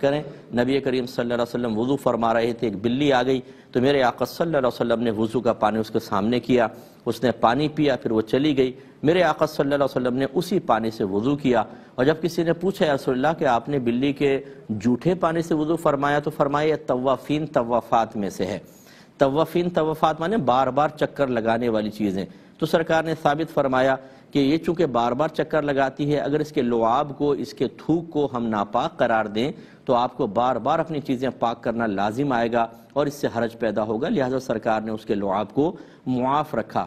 करें नबी करीम सल्लल्लाहु अलैहि वसल्लम वज़ू फरमा रहे थे एक बिल्ली आ गई तो मेरे आका सल्लल्लाहु अलैहि वसल्लम ने वज़ू का पानी उसके सामने किया उसने पानी पिया फिर वो चली गई मेरे आका सल्लल्लाहु अलैहि वसल्लम ने उसी पानी से वज़ू किया और जब किसी ने पूछा रसोल्ला कि आपने बिल्ली के जूठे पानी से वज़ू फरमाया तो फरमाया तवाफ़ीन तवाफ़ात में से है तवफ़िन तवफ़ात माने बार बार चक्कर लगाने वाली चीज़ें तो सरकार ने साबित फरमाया कि ये चूंकि बार बार चक्कर लगाती है अगर इसके लुआब को इसके थूक को हम नापाक करार दें तो आपको बार बार अपनी चीज़ें पाक करना लाजिम आएगा और इससे हरज पैदा होगा लिहाजा सरकार ने उसके लुआब को मुआफ़ रखा